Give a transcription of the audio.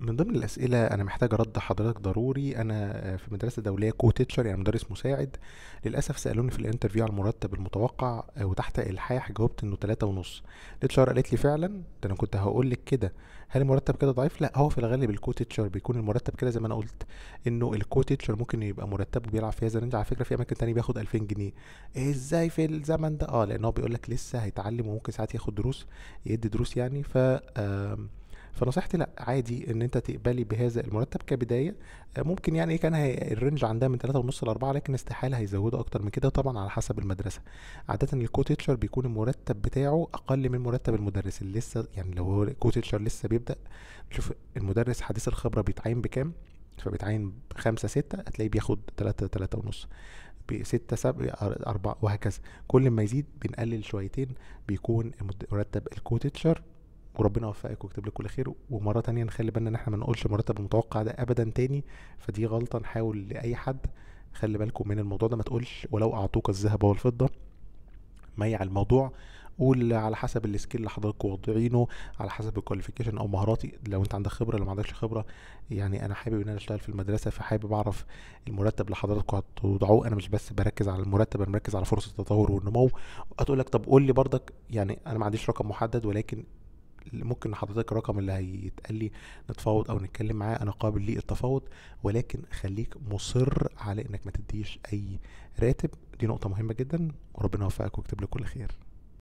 من ضمن الأسئلة أنا محتاج أرد حضرتك ضروري أنا في مدرسة دولية كو تيتشر يعني مدرس مساعد للأسف سألوني في الانترفيو على المرتب المتوقع آه، وتحت الحاح جاوبت إنه ثلاثة ونص تيتشر قالت لي فعلا ده أنا كنت هقول لك كده هل المرتب كده ضعيف؟ لا هو في الغالب الكو تيتشر بيكون المرتب كده زي ما أنا قلت إنه الكو تيتشر ممكن يبقى مرتبه بيلعب في هذا الرينج على فكرة في أماكن تانية بياخد 2000 جنيه إزاي في الزمن ده؟ أه لأن هو بيقول لك لسه هيتعلم وممكن ساعات ياخد دروس يدي دروس يعني ف آه فنصيحتي لا عادي ان انت تقبلي بهذا المرتب كبدايه آه، ممكن يعني ايه كان الرينج عندها من 3.5 ل 4 لكن استحاله هيزودوا اكتر من كده طبعا على حسب المدرسه عاده الكوتيتشر بيكون المرتب بتاعه اقل من مرتب المدرس اللي لسه يعني لو هو الكوتيتشر لسه بيبدا شوف المدرس حديث الخبره بيتعين بكام فبيتعين خمسة ستة هتلاقيه بياخد تلاتة تلاتة ونص ستة سبعة أربعة وهكذا كل ما يزيد بنقلل شويتين بيكون مرتب الكوتيتشر وربنا يوفقك ويكتب لك كل خير ومره تانية نخلي بالنا ان احنا ما نقولش المرتب المتوقع ده ابدا تاني فدي غلطه نحاول لاي حد خلي بالكم من الموضوع ده ما تقولش ولو اعطوك الذهب والفضه ميع الموضوع قول على حسب السكيل اللي حضرتك واضعينه على حسب الكواليفيكيشن او مهاراتي لو انت عندك خبره لو ما عندكش خبره يعني انا حابب ان انا اشتغل في المدرسه فحابب اعرف المرتب اللي حضرتك هتوضعوه انا مش بس بركز على المرتب انا مركز على فرص التطور والنمو هتقول لك طب قول لي برضك يعني انا ما عنديش رقم محدد ولكن ممكن حضرتك الرقم اللي هيتقال لي نتفاوض او نتكلم معاه انا قابل للتفاوض ولكن خليك مصر على انك ما تديش اي راتب دي نقطه مهمه جدا وربنا يوفقك ويكتب لك كل خير